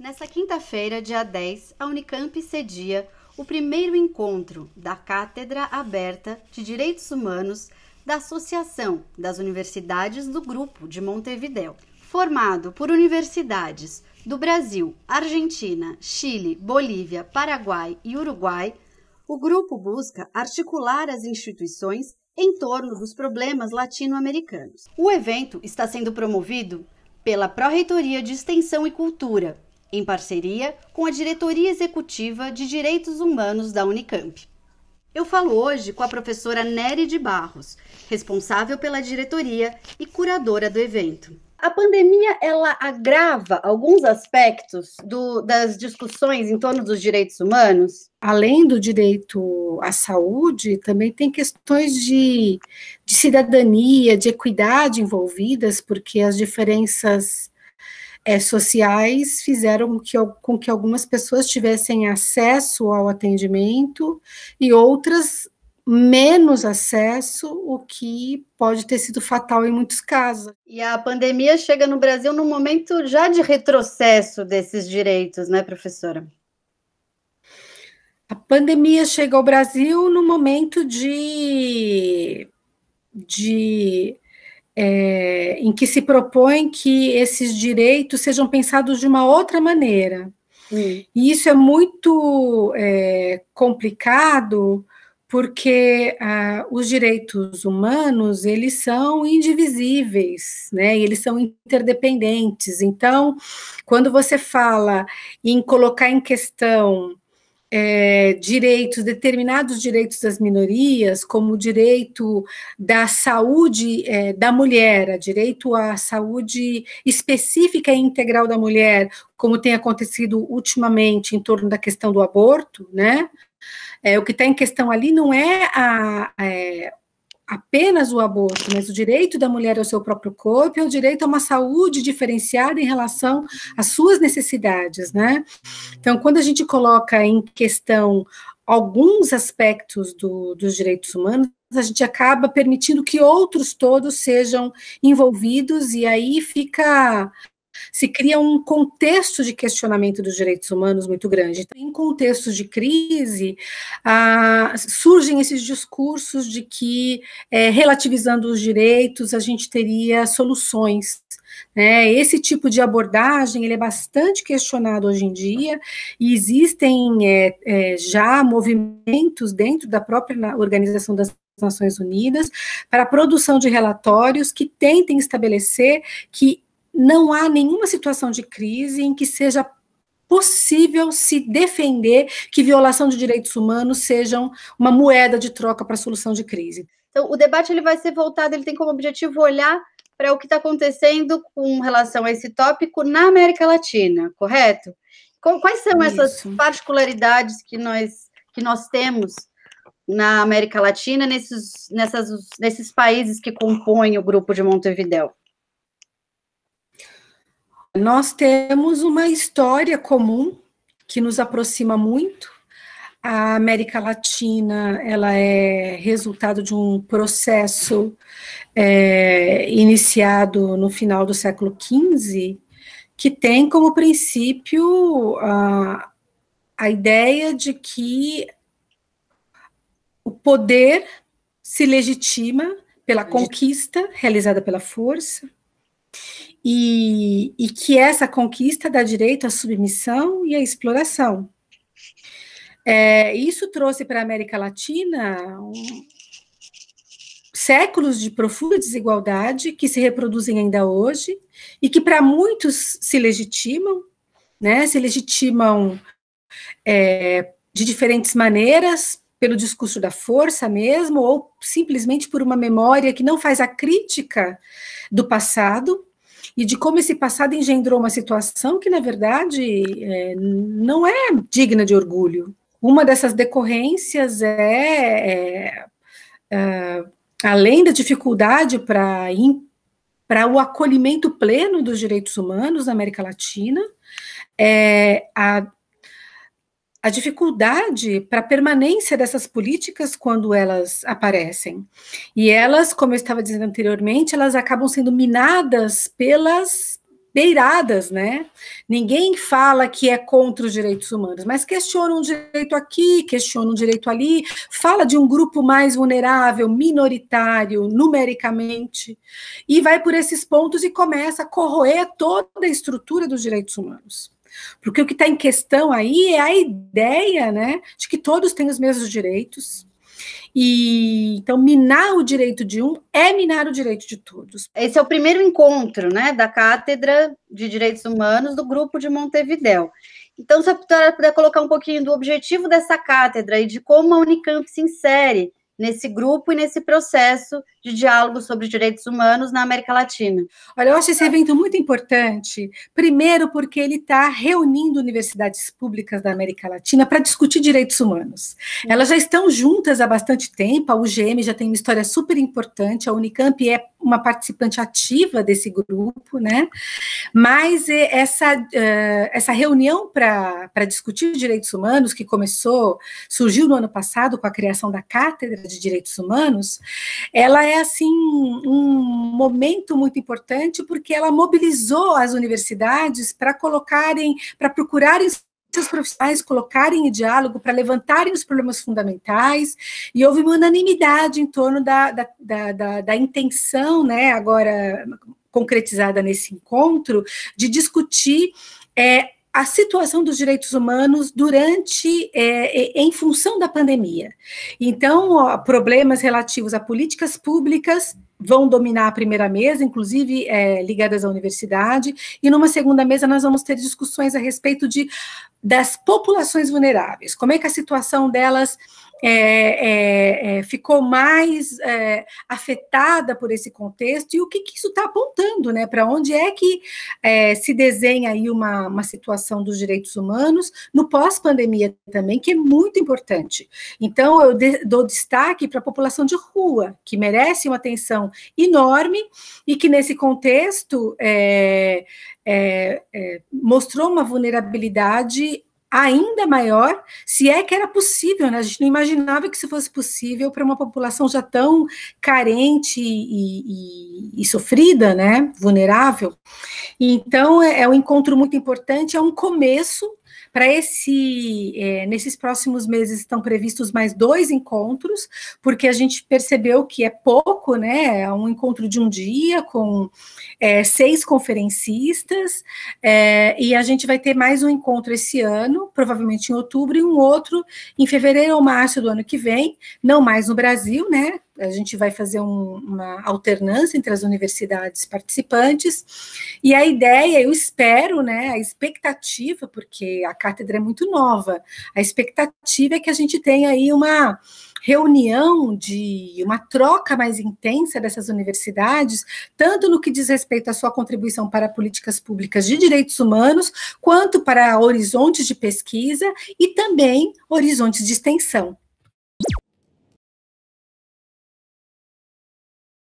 Nessa quinta-feira, dia 10, a Unicamp cedia o primeiro encontro da Cátedra Aberta de Direitos Humanos da Associação das Universidades do Grupo de Montevideo, formado por universidades do Brasil, Argentina, Chile, Bolívia, Paraguai e Uruguai. O grupo busca articular as instituições em torno dos problemas latino-americanos. O evento está sendo promovido pela Pró-Reitoria de Extensão e Cultura em parceria com a Diretoria Executiva de Direitos Humanos da Unicamp. Eu falo hoje com a professora Nery de Barros, responsável pela diretoria e curadora do evento. A pandemia ela agrava alguns aspectos do, das discussões em torno dos direitos humanos. Além do direito à saúde, também tem questões de, de cidadania, de equidade envolvidas, porque as diferenças é, sociais fizeram que, com que algumas pessoas tivessem acesso ao atendimento e outras menos acesso, o que pode ter sido fatal em muitos casos. E a pandemia chega no Brasil num momento já de retrocesso desses direitos, né, professora? A pandemia chega ao Brasil no momento de, de é, em que se propõe que esses direitos sejam pensados de uma outra maneira. Sim. Hum. E isso é muito é, complicado porque ah, os direitos humanos eles são indivisíveis, né? Eles são interdependentes. Então, quando você fala em colocar em questão é, direitos, determinados direitos das minorias, como o direito da saúde é, da mulher, a direito à saúde específica e integral da mulher, como tem acontecido ultimamente em torno da questão do aborto, né? É, o que está em questão ali não é, a, é, apenas o aborto, mas o direito da mulher ao seu próprio corpo e o direito a uma saúde diferenciada em relação às suas necessidades, né? Então, quando a gente coloca em questão alguns aspectos do, dos direitos humanos, a gente acaba permitindo que outros todos sejam envolvidos e aí fica se cria um contexto de questionamento dos direitos humanos muito grande. Então, em contextos de crise, ah, surgem esses discursos de que, é, relativizando os direitos, a gente teria soluções. Né? Esse tipo de abordagem ele é bastante questionado hoje em dia e existem é, é, já movimentos dentro da própria Organização das Nações Unidas para a produção de relatórios que tentem estabelecer que não há nenhuma situação de crise em que seja possível se defender que violação de direitos humanos sejam uma moeda de troca para a solução de crise. Então, o debate ele vai ser voltado, ele tem como objetivo olhar para o que está acontecendo com relação a esse tópico na América Latina, correto? Quais são Isso. essas particularidades que nós, que nós temos na América Latina, nesses, nessas, nesses países que compõem o grupo de Montevideo? Nós temos uma história comum que nos aproxima muito. A América Latina ela é resultado de um processo é, iniciado no final do século XV, que tem como princípio a, a ideia de que o poder se legitima pela conquista realizada pela força e, e que essa conquista dá direito à submissão e à exploração. É, isso trouxe para a América Latina um, séculos de profunda desigualdade que se reproduzem ainda hoje e que para muitos se legitimam, né? Se legitimam é, de diferentes maneiras pelo discurso da força mesmo ou simplesmente por uma memória que não faz a crítica do passado e de como esse passado engendrou uma situação que, na verdade, é, não é digna de orgulho. Uma dessas decorrências é, é, é além da dificuldade para para o acolhimento pleno dos direitos humanos na América Latina, é, a, a dificuldade para a permanência dessas políticas quando elas aparecem. E elas, como eu estava dizendo anteriormente, elas acabam sendo minadas pelas beiradas, né? Ninguém fala que é contra os direitos humanos, mas questiona um direito aqui, questiona um direito ali, fala de um grupo mais vulnerável, minoritário, numericamente, e vai por esses pontos e começa a corroer toda a estrutura dos direitos humanos. Porque o que está em questão aí é a ideia né, de que todos têm os mesmos direitos, e então minar o direito de um é minar o direito de todos. Esse é o primeiro encontro, né, da cátedra de direitos humanos do grupo de Montevidéu. Então, se a Vitória puder colocar um pouquinho do objetivo dessa cátedra e de como a Unicamp se insere nesse grupo e nesse processo de diálogo sobre direitos humanos na América Latina. Olha, eu acho esse evento muito importante, primeiro porque ele está reunindo universidades públicas da América Latina para discutir direitos humanos. Elas já estão juntas há bastante tempo, a UGM já tem uma história super importante, a Unicamp é uma participante ativa desse grupo, né? Mas é essa, eh, essa reunião para discutir direitos humanos, que começou, surgiu no ano passado com a criação da Cátedra de Direitos Humanos, ela é assim um momento muito importante porque ela mobilizou as universidades para colocarem, para procurarem seus profissionais colocarem em diálogo para levantarem os problemas fundamentais, e houve uma unanimidade em torno da, da, da, da, da intenção, né, agora concretizada nesse encontro, de discutir é, a situação dos direitos humanos durante, é, é, em função da pandemia. Então, ó, problemas relativos a políticas públicas vão dominar a primeira mesa, inclusive é, ligadas à universidade, e numa segunda mesa nós vamos ter discussões a respeito de, das populações vulneráveis, como é que a situação delas é, é, é, ficou mais é, afetada por esse contexto e o que, que isso está apontando, né? Para onde é que é, se desenha aí uma, uma situação dos direitos humanos no pós-pandemia também, que é muito importante. Então, eu de, dou destaque para a população de rua, que merece uma atenção enorme e que, nesse contexto, mostrou uma vulnerabilidade ainda maior, se é que era possível, né? A gente não imaginava que isso fosse possível para uma população já tão carente e, e, e, sofrida, né? Vulnerável. Então, é, é um encontro muito importante, é um começo para esse, é, nesses próximos meses estão previstos mais dois encontros, porque a gente percebeu que é pouco, né? É um encontro de um dia com é, seis conferencistas, é, e a gente vai ter mais um encontro esse ano, provavelmente em outubro, e um outro em fevereiro ou março do ano que vem, não mais no Brasil, né? a gente vai fazer um, uma alternância entre as universidades participantes, e a ideia, eu espero, né, a expectativa, porque a cátedra é muito nova, a expectativa é que a gente tenha aí uma reunião de uma troca mais intensa dessas universidades, tanto no que diz respeito à sua contribuição para políticas públicas de direitos humanos, quanto para horizontes de pesquisa e também horizontes de extensão.